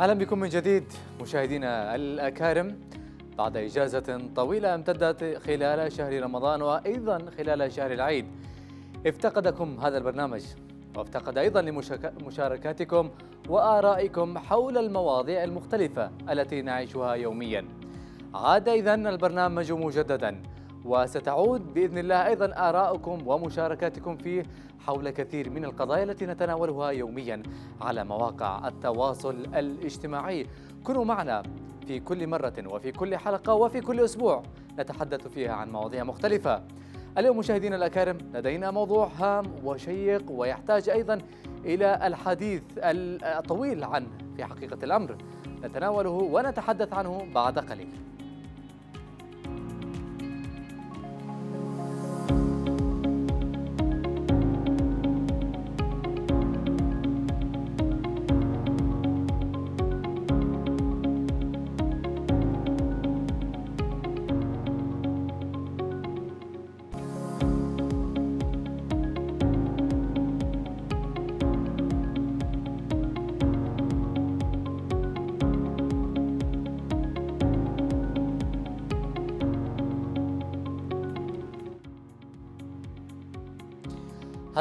اهلا بكم من جديد مشاهدينا الاكارم بعد اجازه طويله امتدت خلال شهر رمضان وايضا خلال شهر العيد افتقدكم هذا البرنامج وافتقد ايضا لمشاركاتكم وارائكم حول المواضيع المختلفه التي نعيشها يوميا عاد اذا البرنامج مجددا وستعود بإذن الله أيضا آراءكم ومشاركاتكم فيه حول كثير من القضايا التي نتناولها يوميا على مواقع التواصل الاجتماعي كونوا معنا في كل مرة وفي كل حلقة وفي كل أسبوع نتحدث فيها عن مواضيع مختلفة اليوم مشاهدينا الأكارم لدينا موضوع هام وشيق ويحتاج أيضا إلى الحديث الطويل عنه في حقيقة الأمر نتناوله ونتحدث عنه بعد قليل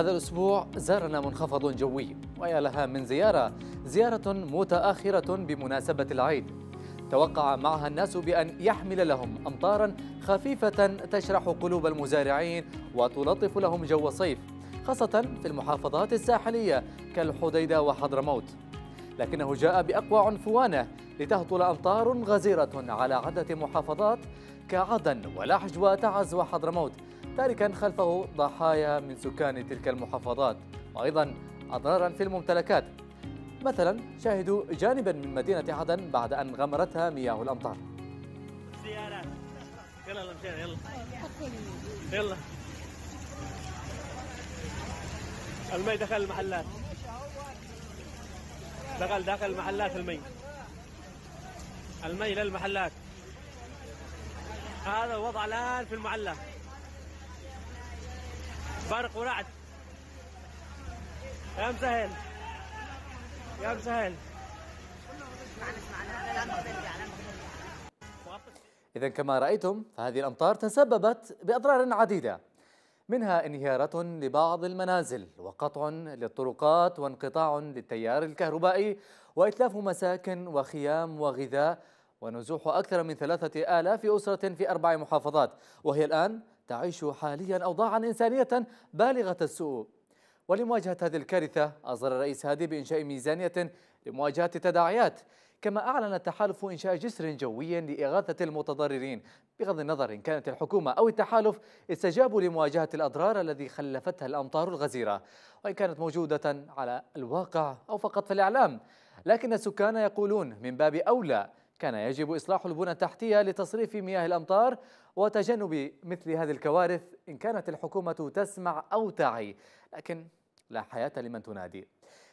هذا الأسبوع زارنا منخفض جوي ويا لها من زيارة زيارة متأخرة بمناسبة العيد توقع معها الناس بأن يحمل لهم أمطارا خفيفة تشرح قلوب المزارعين وتلطف لهم جو الصيف خاصة في المحافظات الساحلية كالحديدة وحضرموت لكنه جاء بأقوى عنفوانه لتهطل أمطار غزيرة على عدة محافظات كعدن ولحج وتعز وحضرموت تاركا خلفه ضحايا من سكان تلك المحافظات وأيضا أضرارا في الممتلكات مثلا شاهدوا جانبا من مدينة عدن بعد أن غمرتها مياه الأمطار يلا المي دخل المحلات دخل داخل المحلات المي المي للمحلات هذا الوضع الآن في المعلة فارق ورعد يا مسهل يا مسهل إذا كما رأيتم فهذه الأمطار تسببت بأضرار عديدة منها انهيارات لبعض المنازل وقطع للطرقات وانقطاع للتيار الكهربائي وإتلاف مساكن وخيام وغذاء ونزوح أكثر من ثلاثة آلاف أسرة في أربع محافظات وهي الآن تعيش حاليا أوضاعا إنسانية بالغة السوء ولمواجهة هذه الكارثة أصدر الرئيس هادي بإنشاء ميزانية لمواجهة التداعيات كما أعلن التحالف إنشاء جسر جوي لإغاثة المتضررين بغض النظر إن كانت الحكومة أو التحالف استجابوا لمواجهة الأضرار الذي خلفتها الأمطار الغزيرة وإن كانت موجودة على الواقع أو فقط في الإعلام لكن السكان يقولون من باب أولى كان يجب إصلاح البنى التحتية لتصريف مياه الأمطار وتجنب مثل هذه الكوارث إن كانت الحكومة تسمع أو تعي لكن لا حياة لمن تنادي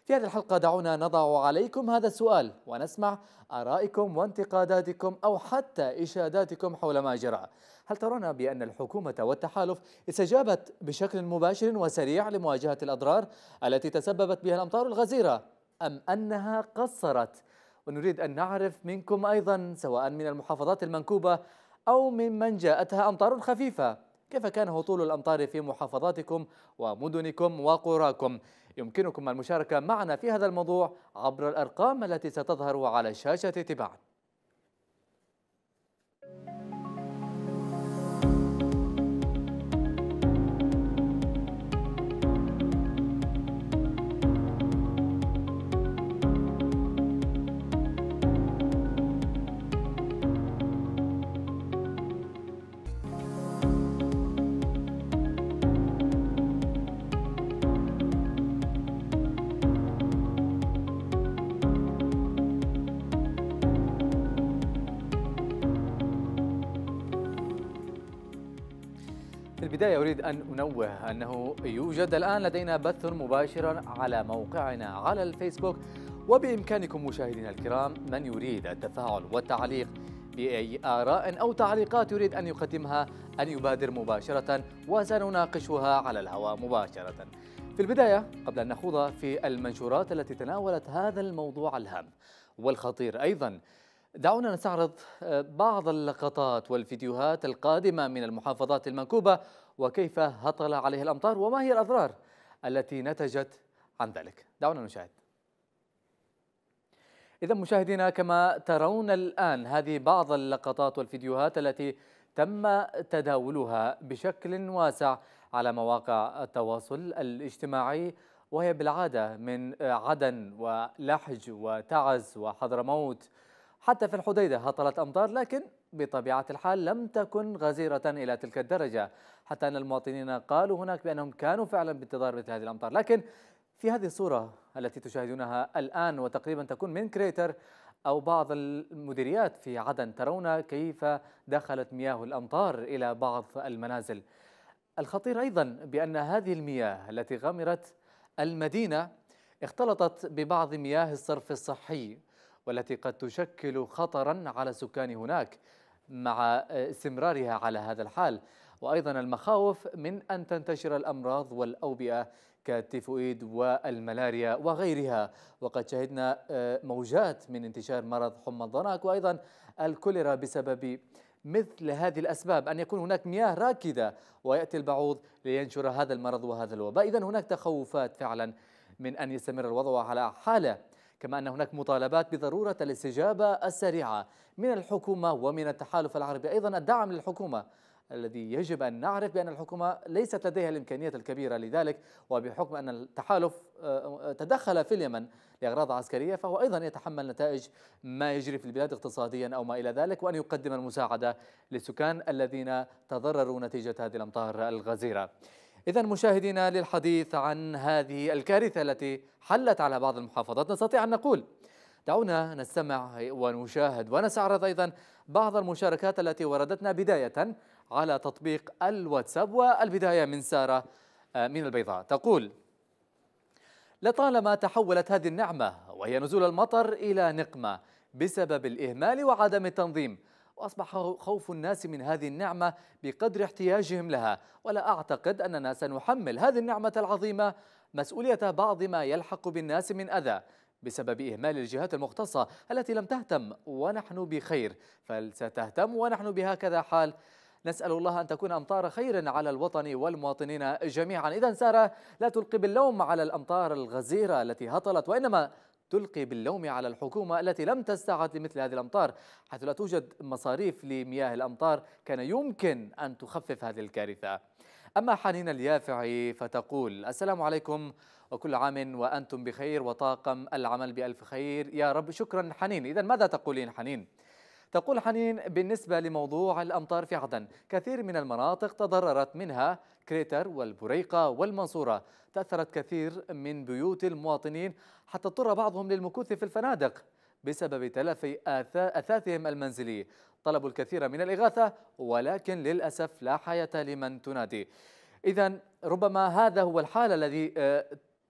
في هذه الحلقة دعونا نضع عليكم هذا السؤال ونسمع آرائكم وانتقاداتكم أو حتى إشاداتكم حول ما جرى هل ترون بأن الحكومة والتحالف استجابت بشكل مباشر وسريع لمواجهة الأضرار التي تسببت بها الأمطار الغزيرة أم أنها قصرت ونريد أن نعرف منكم أيضا سواء من المحافظات المنكوبة أو ممن جاءتها أمطار خفيفة كيف كان هطول الأمطار في محافظاتكم ومدنكم وقراكم يمكنكم المشاركة معنا في هذا الموضوع عبر الأرقام التي ستظهر على شاشة تباعاً البداية أريد أن أنوه أنه يوجد الآن لدينا بث مباشر على موقعنا على الفيسبوك وبإمكانكم مشاهدينا الكرام من يريد التفاعل والتعليق بأي آراء أو تعليقات يريد أن يقدمها أن يبادر مباشرة وسنناقشها على الهواء مباشرة في البداية قبل أن نخوض في المنشورات التي تناولت هذا الموضوع الهام والخطير أيضاً دعونا نستعرض آه، بعض اللقطات والفيديوهات القادمة من المحافظات المنكوبة وكيف هطل عليها الأمطار وما هي الأضرار التي نتجت عن ذلك دعونا نشاهد إذا مشاهدينا كما ترون الآن هذه بعض اللقطات والفيديوهات التي تم تداولها بشكل واسع على مواقع التواصل الاجتماعي وهي بالعادة من عدن ولحج وتعز وحضرموت حتى في الحديدة هطلت أمطار لكن بطبيعة الحال لم تكن غزيرة إلى تلك الدرجة حتى أن المواطنين قالوا هناك بأنهم كانوا فعلا بانتظار مثل هذه الأمطار لكن في هذه الصورة التي تشاهدونها الآن وتقريبا تكون من كريتر أو بعض المديريات في عدن ترون كيف دخلت مياه الأمطار إلى بعض المنازل الخطير أيضا بأن هذه المياه التي غمرت المدينة اختلطت ببعض مياه الصرف الصحي والتي قد تشكل خطرا على السكان هناك مع استمرارها على هذا الحال وأيضا المخاوف من أن تنتشر الأمراض والأوبئة كالتيفويد والملاريا وغيرها وقد شهدنا آه، موجات من انتشار مرض حمى الضناك وأيضا الكوليرا بسبب مثل هذه الأسباب أن يكون هناك مياه راكدة ويأتي البعوض لينشر هذا المرض وهذا الوباء إذا هناك تخوفات فعلا من أن يستمر الوضع على حالة كما أن هناك مطالبات بضرورة الاستجابة السريعة من الحكومة ومن التحالف العربي أيضا الدعم للحكومة الذي يجب أن نعرف بأن الحكومة ليست لديها الإمكانية الكبيرة لذلك وبحكم أن التحالف آه، تدخل في اليمن لأغراض عسكرية فهو أيضا يتحمل نتائج ما يجري في البلاد اقتصاديا أو ما إلى ذلك وأن يقدم المساعدة للسكان الذين تضرروا نتيجة هذه الأمطار الغزيرة إذا مشاهدينا للحديث عن هذه الكارثة التي حلت على بعض المحافظات نستطيع أن نقول دعونا نستمع ونشاهد ونستعرض أيضا بعض المشاركات التي وردتنا بداية على تطبيق الواتساب والبداية من سارة آه، من البيضاء تقول لطالما تحولت هذه النعمة وهي نزول المطر إلى نقمة بسبب الإهمال وعدم التنظيم وأصبح خوف الناس من هذه النعمة بقدر احتياجهم لها ولا أعتقد أننا سنحمل هذه النعمة العظيمة مسؤولية بعض ما يلحق بالناس من أذى بسبب إهمال الجهات المختصة التي لم تهتم ونحن بخير فلستهتم ونحن بهكذا حال نسأل الله أن تكون أمطار خير على الوطن والمواطنين جميعا إذا سارة لا تلقي باللوم على الأمطار الغزيرة التي هطلت وإنما تلقي باللوم على الحكومة التي لم تستعد لمثل هذه الأمطار حيث لا توجد مصاريف لمياه الأمطار كان يمكن أن تخفف هذه الكارثة أما حنين اليافعي فتقول السلام عليكم وكل عام وأنتم بخير وطاقم العمل بألف خير يا رب شكرا حنين إذا ماذا تقولين حنين؟ تقول حنين بالنسبة لموضوع الأمطار في عدن كثير من المناطق تضررت منها كريتر والبريقة والمنصورة تأثرت كثير من بيوت المواطنين حتى اضطر بعضهم للمكوث في الفنادق بسبب تلف أثاثهم المنزلي طلبوا الكثير من الإغاثة ولكن للأسف لا حياة لمن تنادي إذا ربما هذا هو الحال الذي آه،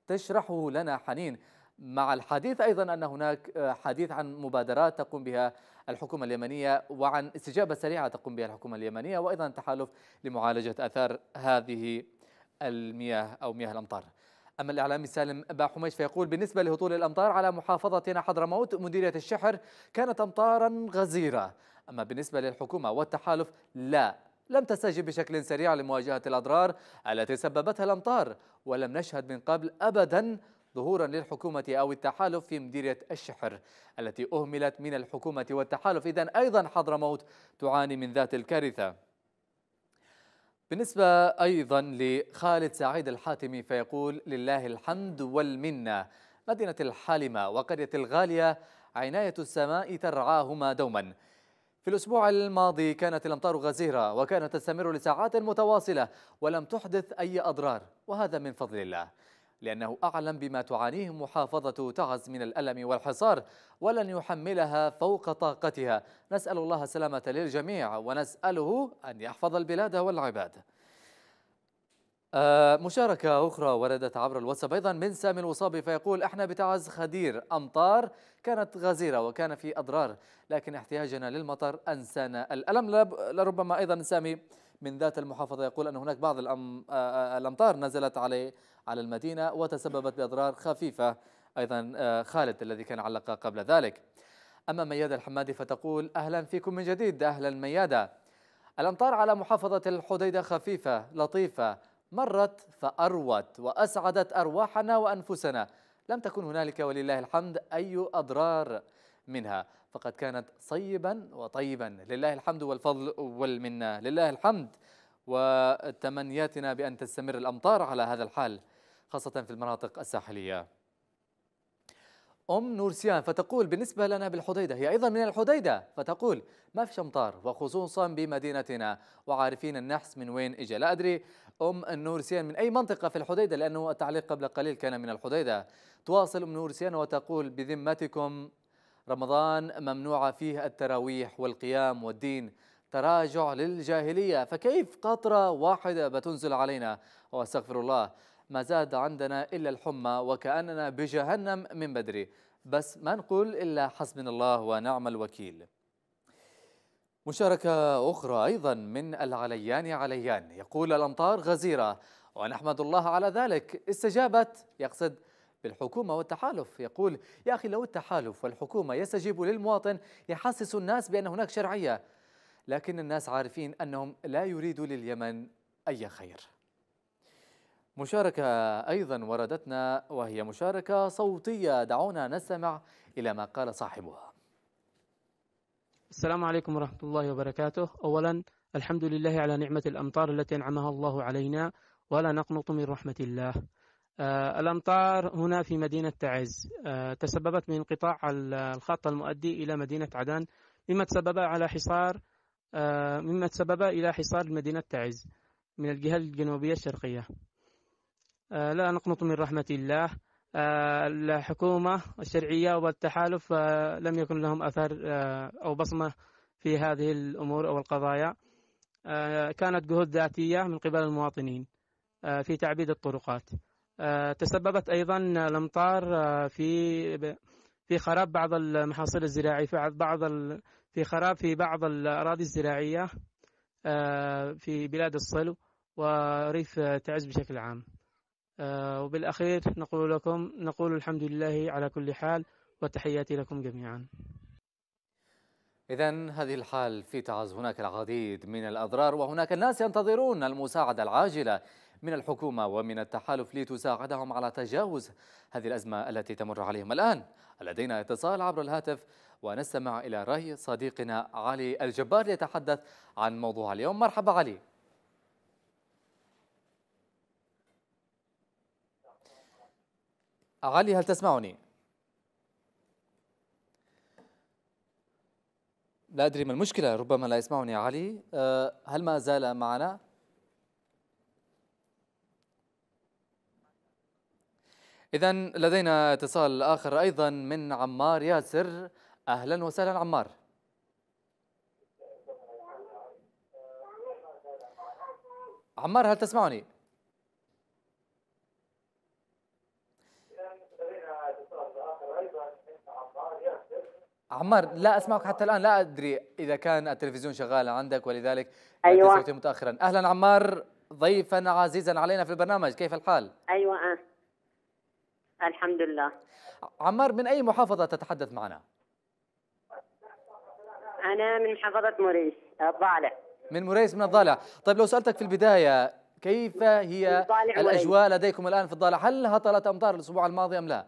تشرحه لنا حنين مع الحديث أيضا أن هناك آه، حديث عن مبادرات تقوم بها الحكومة اليمنية وعن استجابة سريعة تقوم بها الحكومة اليمنية وأيضا التحالف لمعالجة أثار هذه المياه أو مياه الأمطار أما الإعلامي سالم أبا حميش فيقول بالنسبة لهطول الأمطار على محافظتنا حضرموت مديرية الشحر كانت أمطارا غزيرة أما بالنسبة للحكومة والتحالف لا لم تستجب بشكل سريع لمواجهة الأضرار التي سببتها الأمطار ولم نشهد من قبل أبدا ظهورا للحكومة أو التحالف في مديرية الشحر التي أهملت من الحكومة والتحالف إذا أيضا حضرموت تعاني من ذات الكارثة بالنسبة أيضا لخالد سعيد الحاتمي فيقول لله الحمد والمنة مدينة الحالمة وقرية الغالية عناية السماء ترعاهما دوما في الأسبوع الماضي كانت الأمطار غزيرة وكانت تستمر لساعات متواصلة ولم تحدث أي أضرار وهذا من فضل الله لأنه أعلم بما تعانيه محافظة تعز من الألم والحصار ولن يحملها فوق طاقتها نسأل الله سلامة للجميع ونسأله أن يحفظ البلاد والعباد آه، مشاركة أخرى وردت عبر الواتساب أيضا من سامي الوصابي فيقول احنا بتعز خدير أمطار كانت غزيرة وكان في أضرار لكن احتياجنا للمطر أنسانا الألم لربما أيضا سامي من ذات المحافظة يقول أن هناك بعض آه، آه، الأمطار نزلت عليه على المدينة وتسببت بأضرار خفيفة أيضا آه، خالد الذي كان علق قبل ذلك أما ميادة الحمادي فتقول أهلا فيكم من جديد أهلا ميادة الأمطار على محافظة الحديدة خفيفة لطيفة مرت فأروت وأسعدت أرواحنا وأنفسنا لم تكن هنالك ولله الحمد أي أضرار منها فقد كانت صيبا وطيبا لله الحمد والفضل والمنة لله الحمد وتمنياتنا بأن تستمر الأمطار على هذا الحال خاصة في المناطق الساحلية أم نورسيان فتقول بالنسبة لنا بالحديدة هي أيضا من الحديدة فتقول ما فيش أمطار وخصوصا بمدينتنا وعارفين النحس من وين إجا لا أدري أم نورسيان من أي منطقة في الحديدة لأنه التعليق قبل قليل كان من الحديدة تواصل أم نورسيان وتقول بذمتكم رمضان ممنوعة فيه التراويح والقيام والدين تراجع للجاهلية فكيف قطرة واحدة بتنزل علينا واستغفر الله ما زاد عندنا إلا الحمى وكأننا بجهنم من بدري بس ما نقول إلا حسبنا الله ونعم الوكيل مشاركة أخرى أيضا من العليان عليان يقول الأمطار غزيرة ونحمد الله على ذلك استجابت يقصد بالحكومة والتحالف يقول يا أخي لو التحالف والحكومة يستجيب للمواطن يحسس الناس بأن هناك شرعية لكن الناس عارفين أنهم لا يريدوا لليمن أي خير مشاركة أيضا وردتنا وهي مشاركة صوتية دعونا نستمع إلى ما قال صاحبها السلام عليكم ورحمة الله وبركاته أولا الحمد لله على نعمة الأمطار التي أنعمها الله علينا ولا نقنط من رحمة الله آه، الأمطار هنا في مدينة تعز آه، تسببت من انقطاع الخط المؤدي إلى مدينة عدن مما تسبب على حصار آه، مما تسبب إلى حصار مدينة تعز من الجهة الجنوبية الشرقية آه، لا نقنط من رحمة الله آه، الحكومة الشرعية والتحالف آه، لم يكن لهم أثر أو بصمة في هذه الأمور أو القضايا كانت جهود ذاتية من قبل المواطنين في تعبيد الطرقات تسببت أيضا الأمطار في في خراب بعض المحاصيل الزراعية في بعض في خراب في بعض الأراضي الزراعية في بلاد الصلو وريف تعز بشكل عام آه، وبالأخير نقول لكم نقول الحمد لله على كل حال وتحياتي لكم جميعا إذا هذه الحال في تعز هناك العديد من الأضرار وهناك الناس ينتظرون المساعدة العاجلة من الحكومة ومن التحالف لتساعدهم على تجاوز هذه الأزمة التي تمر عليهم الآن لدينا اتصال عبر الهاتف ونستمع إلى رأي صديقنا علي الجبار ليتحدث عن موضوع اليوم مرحبا علي علي هل تسمعني؟ لا أدري ما المشكلة ربما لا يسمعني علي أه، هل ما زال معنا؟ إذا لدينا اتصال آخر أيضا من عمار ياسر أهلا وسهلا عمار عمار هل تسمعني؟ عمار لا اسمعك حتى الان لا ادري اذا كان التلفزيون شغال عندك ولذلك ايوه صوتي متاخرا اهلا عمار ضيفا عزيزا علينا في البرنامج كيف الحال ايوه آه. الحمد لله عمار من اي محافظه تتحدث معنا انا من محافظه موريس الضالع من موريس من الضالع طيب لو سالتك في البدايه كيف هي الاجواء لديكم الان في الضالع هل هطلت امطار الاسبوع الماضي ام لا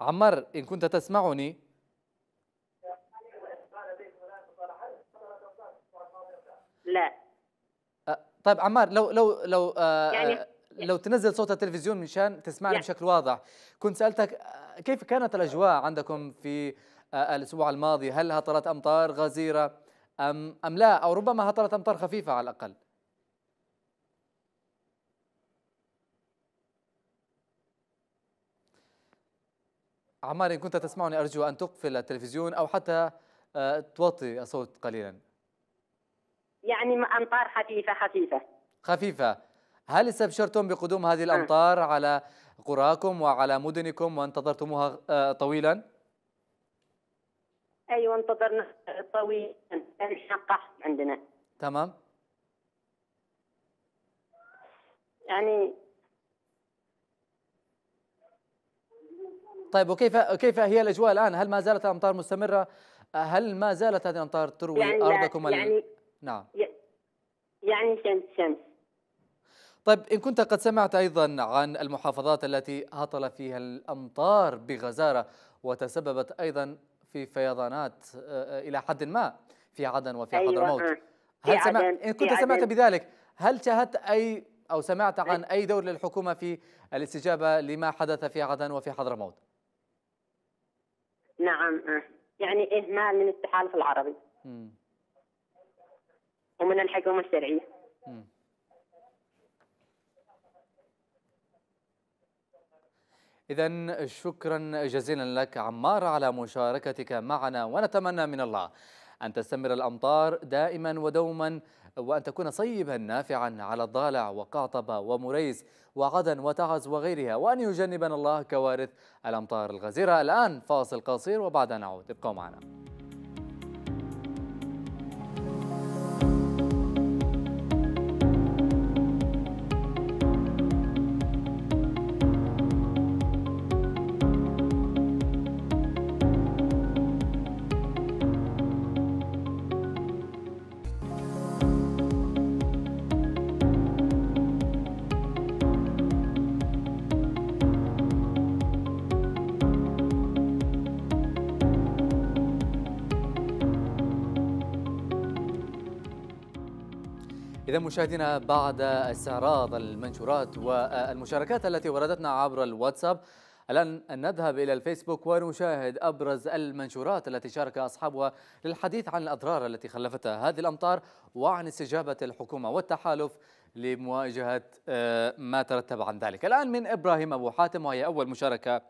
عمار إن كنت تسمعني لا أه، طيب عمار لو لو لو أه، يعني أه، لو تنزل صوت التلفزيون مشان تسمعني يعني بشكل واضح كنت سألتك كيف كانت الأجواء عندكم في الأسبوع الماضي هل هطلت أمطار غزيرة أم أم لا أو ربما هطلت أمطار خفيفة على الأقل عمار إن كنت تسمعني أرجو أن تقفل التلفزيون أو حتى آه، توطي الصوت قليلا يعني أمطار خفيفة خفيفة خفيفة هل استبشرتم بقدوم هذه نعم. الأمطار أه. على قراكم وعلى مدنكم وانتظرتموها آه، طويلا؟ أيوة انتظرنا طويلا نقح عندنا تمام يعني طيب وكيف كيف هي الاجواء الان؟ هل ما زالت الامطار مستمره؟ هل ما زالت هذه الامطار تروي يعني ارضكم؟ يعني ال... نعم يعني شمس شمس طيب إن كنت قد سمعت أيضا عن المحافظات التي هطل فيها الأمطار بغزارة وتسببت أيضا في فيضانات آه، إلى حد ما في عدن وفي أيوة حضرموت آه. هل سمع... إن كنت سمعت بذلك هل شاهدت أي أو سمعت عن أي دور للحكومة في الاستجابة لما حدث في عدن وفي حضرموت؟ نعم آه. يعني إهمال من التحالف العربي مم. ومن الحكومة الشرعية إذا شكرا جزيلا لك عمار على مشاركتك معنا ونتمنى من الله أن تستمر الأمطار دائما ودوما وأن تكون صيبا نافعا على الضالع وقعطبة ومريز وعدن وتعز وغيرها وأن يجنبنا الله كوارث الأمطار الغزيرة الآن فاصل قصير وبعدها نعود ابقوا معنا مشاهدينا بعد استعراض المنشورات والمشاركات التي وردتنا عبر الواتساب الآن نذهب إلى الفيسبوك ونشاهد أبرز المنشورات التي شارك أصحابها للحديث عن الأضرار التي خلفتها هذه الأمطار وعن استجابة الحكومة والتحالف لمواجهة آه، ما ترتب عن ذلك الآن من إبراهيم أبو حاتم وهي أول مشاركة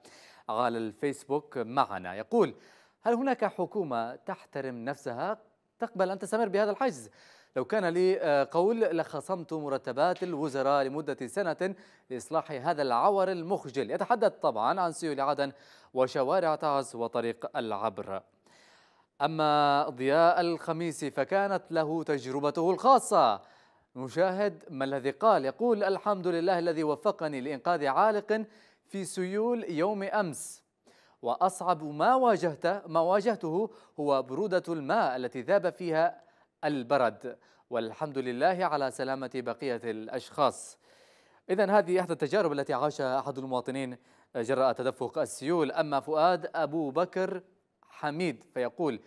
على الفيسبوك معنا يقول هل هناك حكومة تحترم نفسها تقبل أن تستمر بهذا الحجز لو كان لي آه، قول لخصمت مرتبات الوزراء لمدة سنة لإصلاح هذا العور المخجل يتحدث طبعا عن سيول عدن وشوارع تعز وطريق العبر أما ضياء الخميسي فكانت له تجربته الخاصة نشاهد ما الذي قال يقول الحمد لله الذي وفقني لإنقاذ عالق في سيول يوم أمس وأصعب ما واجهته ما واجهته هو برودة الماء التي ذاب فيها البرد والحمد لله على سلامة بقية الأشخاص إذا هذه إحدى التجارب التي عاشها أحد المواطنين جراء تدفق السيول أما فؤاد أبو بكر حميد فيقول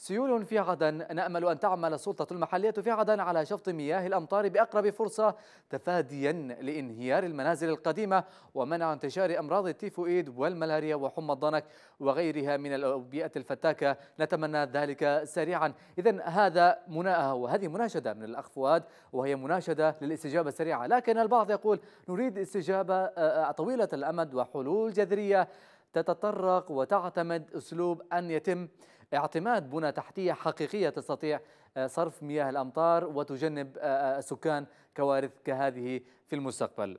سيول في عدن نأمل أن تعمل السلطة المحلية في عدن على شفط مياه الأمطار بأقرب فرصة تفاديا لانهيار المنازل القديمة ومنع انتشار أمراض التيفوئيد والملاريا وحمى الضنك وغيرها من الأوبئة الفتاكة نتمنى ذلك سريعا إذا هذا منا... وهذه مناشدة من الأخ فؤاد وهي مناشدة للاستجابة السريعة لكن البعض يقول نريد استجابة آه، طويلة الأمد وحلول جذرية تتطرق وتعتمد أسلوب أن يتم اعتماد بنى تحتية حقيقية تستطيع آه، صرف مياه الأمطار وتجنب السكان آه، آه، كوارث كهذه في المستقبل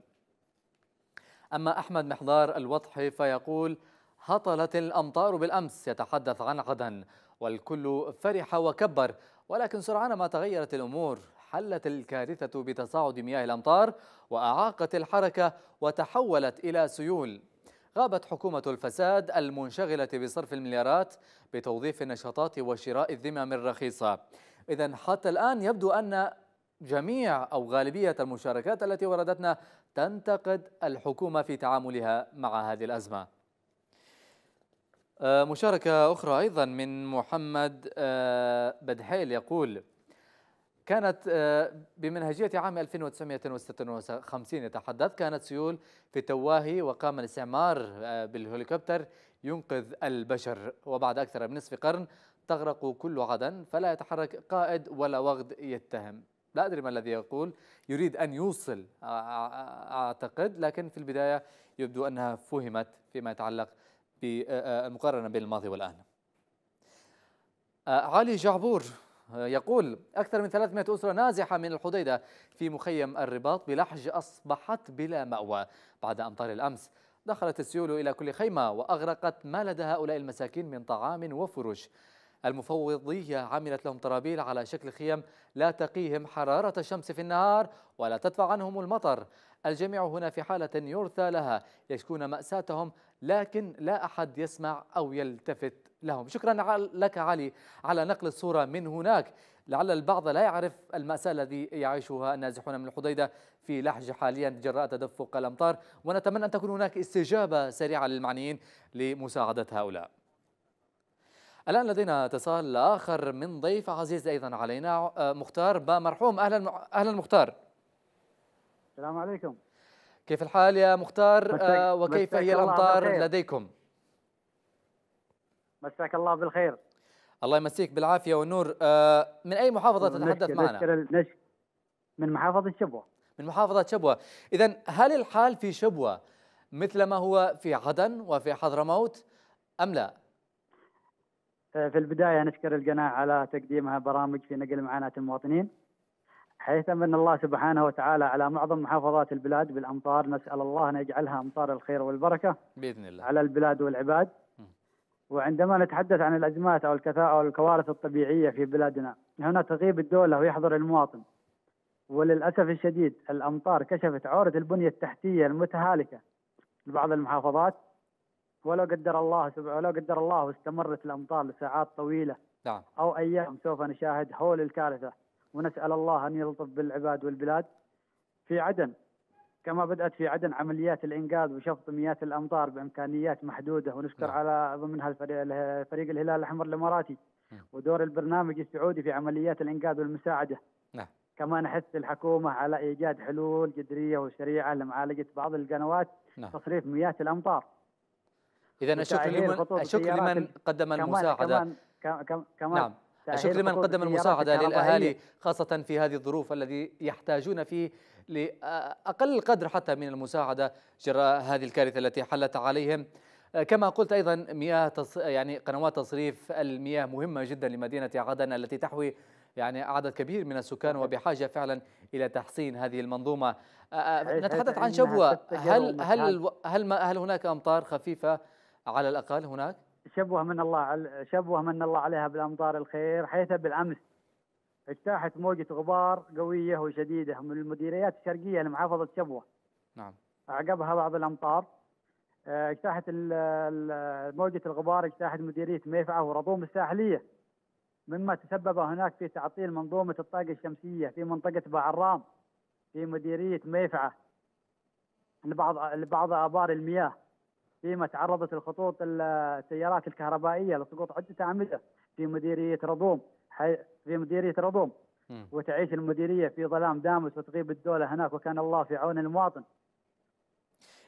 أما أحمد محضار الوضحي فيقول هطلت الأمطار بالأمس يتحدث عن غدا والكل فرح وكبر ولكن سرعان ما تغيرت الأمور حلت الكارثة بتصاعد مياه الأمطار وأعاقت الحركة وتحولت إلى سيول غابت حكومة الفساد المنشغلة بصرف المليارات بتوظيف النشاطات وشراء الذمم الرخيصة إذا حتى الآن يبدو أن جميع أو غالبية المشاركات التي وردتنا تنتقد الحكومة في تعاملها مع هذه الأزمة آه، مشاركة أخرى أيضا من محمد آه، بدحيل يقول كانت آه، بمنهجية عام 1956 يتحدث كانت سيول في تواهي وقام الاستعمار آه، بالهليكوبتر ينقذ البشر وبعد أكثر من نصف قرن تغرق كل عدن فلا يتحرك قائد ولا وغد يتهم لا أدري ما الذي يقول يريد أن يوصل آه، أعتقد لكن في البداية يبدو أنها فهمت فيما يتعلق بالمقارنة بين الماضي والآن علي جعبور يقول أكثر من 300 أسرة نازحة من الحديدة في مخيم الرباط بلحج أصبحت بلا مأوى بعد أمطار الأمس دخلت السيول إلى كل خيمة وأغرقت ما لدى هؤلاء المساكين من طعام وفرش المفوضية عملت لهم طرابيل على شكل خيم لا تقيهم حرارة الشمس في النهار ولا تدفع عنهم المطر الجميع هنا في حالة يرثى لها يشكون مأساتهم لكن لا أحد يسمع أو يلتفت لهم شكرا لك علي على نقل الصورة من هناك لعل البعض لا يعرف المأساة الذي يعيشها النازحون من الحديدة في لحج حاليا جراء تدفق الأمطار ونتمنى أن تكون هناك استجابة سريعة للمعنيين لمساعدة هؤلاء الآن لدينا اتصال آخر من ضيف عزيز أيضا علينا آه، مختار با مرحوم أهلا, أهلا مختار السلام عليكم كيف الحال يا مختار آه، وكيف هي الأمطار لديكم؟ مساك الله بالخير الله يمسيك بالعافيه والنور آه، من اي محافظه تتحدث معنا من محافظه شبوه من محافظه شبوه اذا هل الحال في شبوه مثل ما هو في عدن وفي حضرموت ام لا آه، في البدايه نشكر القناه على تقديمها برامج في نقل معاناه المواطنين حيث من الله سبحانه وتعالى على معظم محافظات البلاد بالامطار نسال الله ان يجعلها امطار الخير والبركه باذن الله على البلاد والعباد وعندما نتحدث عن الأزمات أو أو الكوارث الطبيعية في بلادنا هنا تغيب الدولة ويحضر المواطن وللأسف الشديد الأمطار كشفت عورة البنية التحتية المتهالكة لبعض المحافظات ولو قدر الله ولو قدر الله واستمرت الأمطار لساعات طويلة نعم. أو أيام سوف نشاهد هول الكارثة ونسأل الله أن يلطف بالعباد والبلاد في عدن كما بدأت في عدن عمليات الانقاذ وشفط مياه الأمطار بإمكانيات محدودة ونشكر نعم. على ضمنها فريق الهلال الأحمر الإماراتي نعم. ودور البرنامج السعودي في عمليات الانقاذ والمساعدة نعم. كما نحث الحكومة على إيجاد حلول جذرية وسريعة لمعالجة بعض القنوات نعم. تصريف مياه الأمطار إذا الشكر لمن, الشكر لمن قدم المساعدة كمان كمان كمان نعم. الشكر لمن قدم المساعدة للأهالي خاصة في هذه الظروف الذي يحتاجون فيه لأقل قدر حتى من المساعدة جراء هذه الكارثة التي حلت عليهم آه، كما قلت ايضا مياه تص... يعني قنوات تصريف المياه مهمه جدا لمدينه عدن التي تحوي يعني عدد كبير من السكان وبحاجه فعلا الى تحسين هذه المنظومه آه، آه، نتحدث عن شبوه هل هل هل هل هناك امطار خفيفه على الاقل هناك شبوه من الله شبوه من الله عليها بالامطار الخير حيث بالامس اجتاحت موجة غبار قوية وشديدة من المديريات الشرقية لمحافظة شبوة نعم أعقبها بعض الأمطار آه، اجتاحت موجة الغبار اجتاحت مديرية ميفعة ورضوم الساحلية مما تسبب هناك في تعطيل منظومة الطاقة الشمسية في منطقة بعرام في مديرية ميفعة لبعض لبعض آبار المياه فيما تعرضت الخطوط السيارات الكهربائية لسقوط عدة أعمدة في مديرية رضوم في مديريه ربوم وتعيش المديريه في ظلام دامس وتغيب الدوله هناك وكان الله في عون المواطن.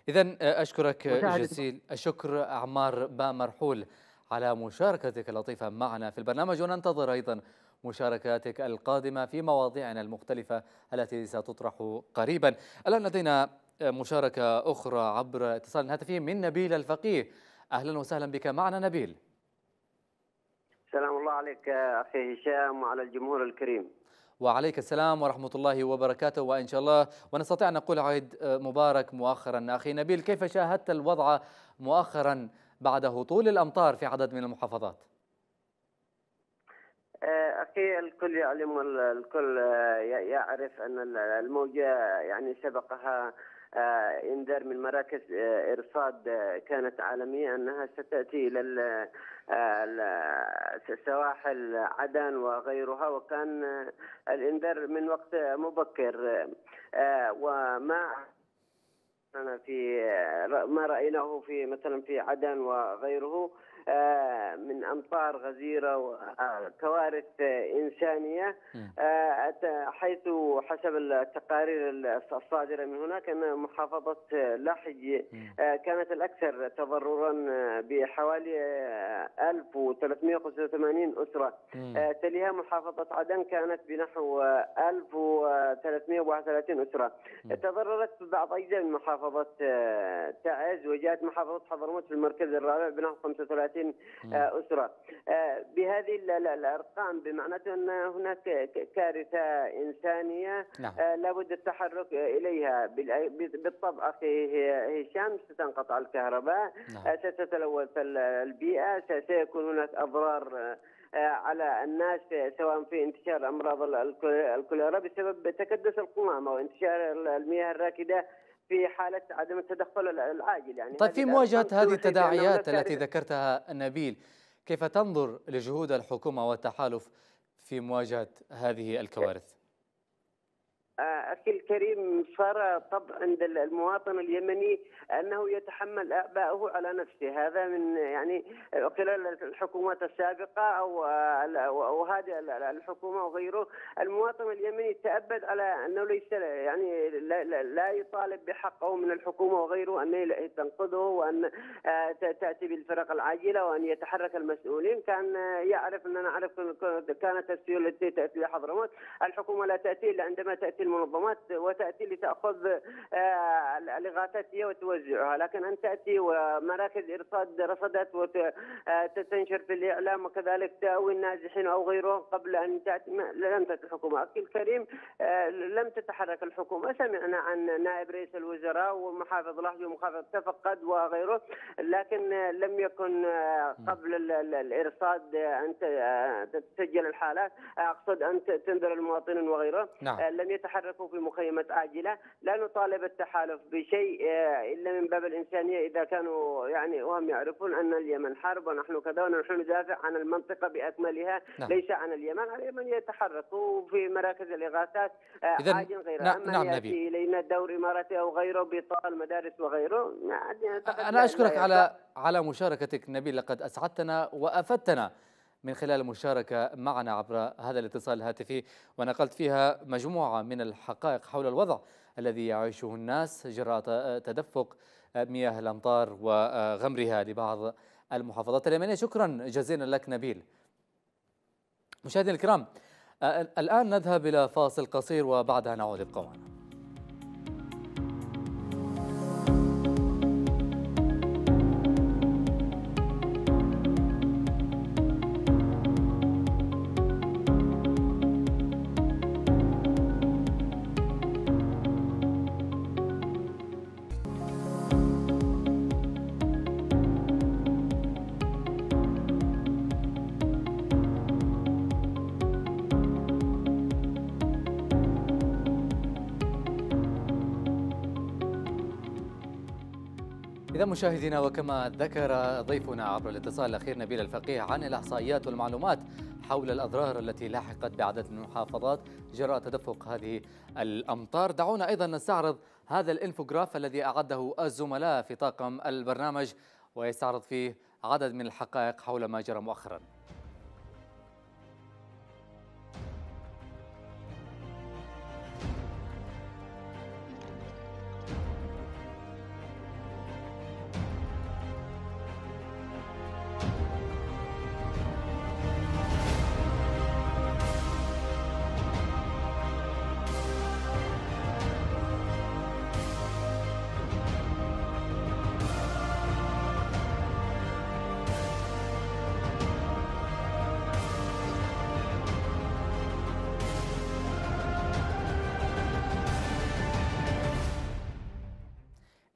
اذا آه، اشكرك آه، جزيل الشكر عمار با مرحول على مشاركتك اللطيفه معنا في البرنامج وننتظر ايضا مشاركاتك القادمه في مواضيعنا المختلفه التي ستطرح قريبا. الان لدينا آه، مشاركه اخرى عبر اتصال هاتفي من نبيل الفقيه. اهلا وسهلا بك معنا نبيل. سلام الله عليك آه، أخي هشام وعلى الجمهور الكريم وعليك السلام ورحمة الله وبركاته وإن شاء الله ونستطيع أن نقول عيد آه، مبارك مؤخرا أخي نبيل كيف شاهدت الوضع مؤخرا بعد هطول الأمطار في عدد من المحافظات آه، أخي الكل يعلم الكل يعرف أن الموجة يعني سبقها آه، انذار من مراكز آه، ارصاد آه، كانت عالميه انها ستاتي الى سواحل عدن وغيرها وكان الانذار من وقت مبكر وما في ما رايناه في مثلا في عدن وغيره آه، من امطار غزيره وكوارث آه، انسانيه آه، حيث حسب التقارير الصادره من هناك ان محافظه لاحج كانت الاكثر تضررا بحوالي 1385 اسره تليها محافظه عدن كانت بنحو 1331 اسره تضررت بعض اجزاء من محافظه تعز وجاءت محافظه حضرموت في المركز الرابع بنحو 35 آه، أسرة آه، بهذه الأرقام بمعناته أن هناك كارثة إنسانية نعم. آه، لابد التحرك إليها بالطبع أخي هشام ستنقطع الكهرباء نعم. ستتلوث البيئة سيكون هناك أضرار على الناس سواء في انتشار امراض الكوليرا بسبب تكدس القمامه وانتشار المياه الراكده في حاله عدم التدخل العاجل يعني طيب في مواجهه هذه التداعيات التي ذكرتها نبيل كيف تنظر لجهود الحكومه والتحالف في مواجهه هذه الكوارث؟ آه، اخي الكريم صار طبع عند المواطن اليمني انه يتحمل اعباءه على نفسه هذا من يعني خلال الحكومات السابقه او وهذه الحكومه وغيره المواطن اليمني تابد على انه ليس يعني لا يطالب بحقه من الحكومه وغيره ان تنقذه وان آه، تاتي بالفرق العاجله وان يتحرك المسؤولين كان آه، يعرف اننا نعرف كانت السيول التي تاتي لحضرموت الحكومه لا تاتي الا عندما تاتي المنظمات وتأتي لتأخذ الإغاثات آه، هي وتوزعها لكن أن تأتي ومراكز إرصاد رصدت وتنشر آه، في الإعلام وكذلك تأوي النازحين أو غيرهم قبل أن تأتي لم تأتي الحكومة أخي الكريم آه، لم تتحرك الحكومة سمعنا عن نائب رئيس الوزراء ومحافظ لحج ومحافظ تفقد وغيره لكن لم يكن قبل الإرصاد أن تسجل الحالات أقصد أن تنذر المواطنين وغيره نعم. لم يتحرك يتحركوا في مخيمات عاجله، لا نطالب التحالف بشيء آه، الا من باب الانسانيه اذا كانوا يعني وهم يعرفون ان اليمن حرب ونحن كذا ونحن ندافع عن المنطقه باكملها نعم. ليس عن اليمن، اليمن يتحركوا في مراكز الاغاثات آه، عاجل غيرها، نعم اما نعم ياتي نبي. الينا الدور اماراتي او غيره بطال مدارس وغيره يعني انا اشكرك على على مشاركتك نبيل لقد اسعدتنا وافدتنا من خلال المشاركة معنا عبر هذا الاتصال الهاتفي ونقلت فيها مجموعة من الحقائق حول الوضع الذي يعيشه الناس جراء آه، تدفق آه، مياه الأمطار وغمرها لبعض المحافظات اليمنية شكرا جزيلا لك نبيل مشاهدينا الكرام آه، الآن نذهب إلى فاصل قصير وبعدها نعود بقوانا إذا مشاهدينا وكما ذكر ضيفنا عبر الاتصال الأخير نبيل الفقيه عن الإحصائيات والمعلومات حول الأضرار التي لاحقت بعدد من المحافظات جراء تدفق هذه الأمطار دعونا أيضا نستعرض هذا الإنفوغراف الذي أعده الزملاء في طاقم البرنامج ويستعرض فيه عدد من الحقائق حول ما جرى مؤخراً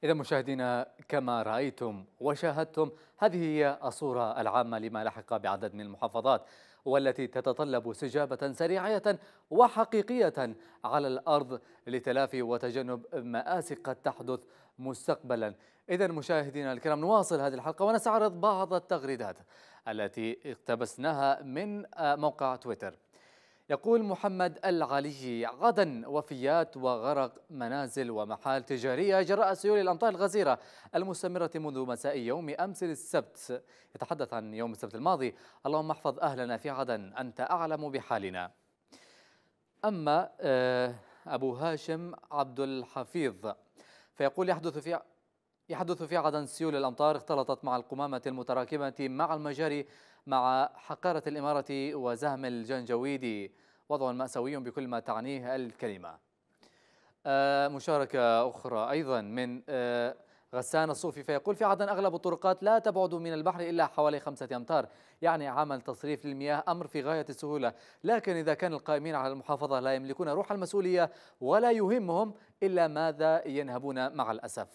إذا مشاهدينا كما رأيتم وشاهدتم هذه هي الصورة العامة لما لحق بعدد من المحافظات والتي تتطلب استجابة سريعة وحقيقية على الأرض لتلافي وتجنب مآسي قد تحدث مستقبلا إذا مشاهدينا الكرام نواصل هذه الحلقة ونستعرض بعض التغريدات التي اقتبسناها من آه، موقع تويتر يقول محمد العلي غدا وفيات وغرق منازل ومحال تجارية جراء سيول الأمطار الغزيرة المستمرة منذ مساء يوم أمس السبت يتحدث عن يوم السبت الماضي اللهم احفظ أهلنا في غدا أنت أعلم بحالنا أما آه، أبو هاشم عبد الحفيظ فيقول يحدث في يحدث في عدن سيول الأمطار اختلطت مع القمامة المتراكمة مع المجاري مع حقارة الإمارة وزهم الجنجويدي وضع مأساوي بكل ما تعنيه الكلمة آه، مشاركة أخرى أيضا من آه، غسان الصوفي فيقول في عدن أغلب الطرقات لا تبعد من البحر إلا حوالي خمسة أمتار يعني عمل تصريف للمياه أمر في غاية السهولة لكن إذا كان القائمين على المحافظة لا يملكون روح المسؤولية ولا يهمهم إلا ماذا ينهبون مع الأسف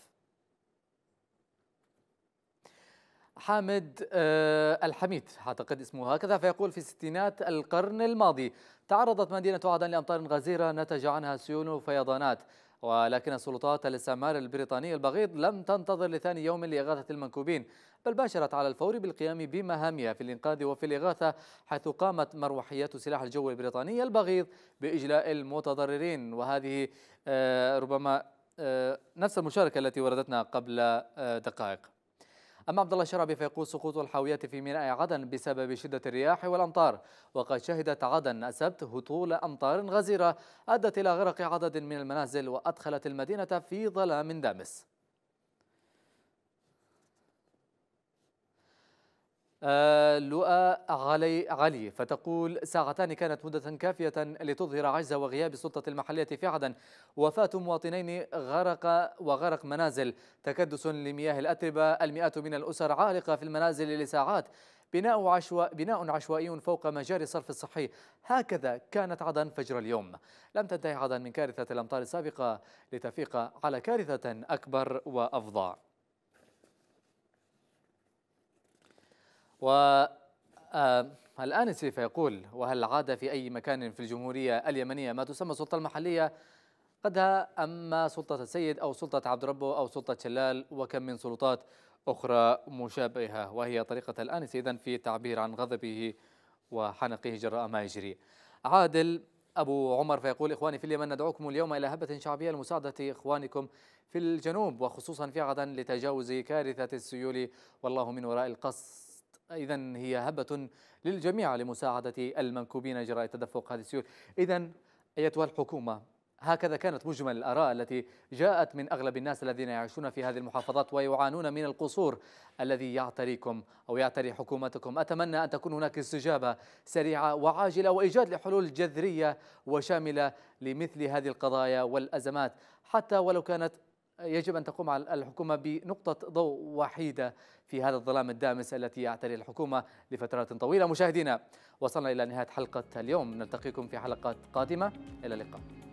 حامد آه، الحميد أعتقد اسمه هكذا فيقول في ستينات القرن الماضي تعرضت مدينة عدن لأمطار غزيرة نتج عنها سيول وفيضانات ولكن سلطات الاستعمار البريطاني البغيض لم تنتظر لثاني يوم لإغاثة المنكوبين بل باشرت على الفور بالقيام بمهامها في الإنقاذ وفي الإغاثة حيث قامت مروحيات سلاح الجو البريطاني البغيض بإجلاء المتضررين وهذه آه، ربما آه، نفس المشاركة التي وردتنا قبل دقائق أما عبد الله الشرعبي فيقول سقوط الحاويات في ميناء عدن بسبب شدة الرياح والأمطار وقد شهدت عدن السبت هطول أمطار غزيرة أدت إلى غرق عدد من المنازل وأدخلت المدينة في ظلام دامس لؤى علي علي فتقول ساعتان كانت مدة كافية لتظهر عجز وغياب السلطة المحلية في عدن وفاة مواطنين غرق وغرق منازل تكدس لمياه الأتربة المئات من الأسر عالقة في المنازل لساعات بناء, عشو... بناء عشوائي فوق مجاري الصرف الصحي هكذا كانت عدن فجر اليوم لم تنتهي عدن من كارثة الأمطار السابقة لتفيق على كارثة أكبر وأفظع و آه، الآنسي فيقول وهل عاد في أي مكان في الجمهورية اليمنية ما تسمى السلطة المحلية قدها أما سلطة السيد أو سلطة عبد ربه أو سلطة شلال وكم من سلطات أخرى مشابهة وهي طريقة الآنسي إذن في التعبير عن غضبه وحنقه جراء ما يجري عادل أبو عمر فيقول إخواني في اليمن ندعوكم اليوم إلى هبة شعبية لمساعدة إخوانكم في الجنوب وخصوصا في عدن لتجاوز كارثة السيول والله من وراء القص إذا هي هبة للجميع لمساعدة المنكوبين إجراء تدفق هذه السيول إذا أيتها الحكومة هكذا كانت مجمل الآراء التي جاءت من أغلب الناس الذين يعيشون في هذه المحافظات ويعانون من القصور الذي يعتريكم أو يعتري حكومتكم أتمنى أن تكون هناك استجابة سريعة وعاجلة وإيجاد لحلول جذرية وشاملة لمثل هذه القضايا والأزمات حتى ولو كانت يجب أن تقوم على الحكومة بنقطة ضوء وحيدة في هذا الظلام الدامس التي يعتري الحكومة لفترات طويلة مشاهدينا وصلنا إلى نهاية حلقة اليوم نلتقيكم في حلقات قادمة إلى اللقاء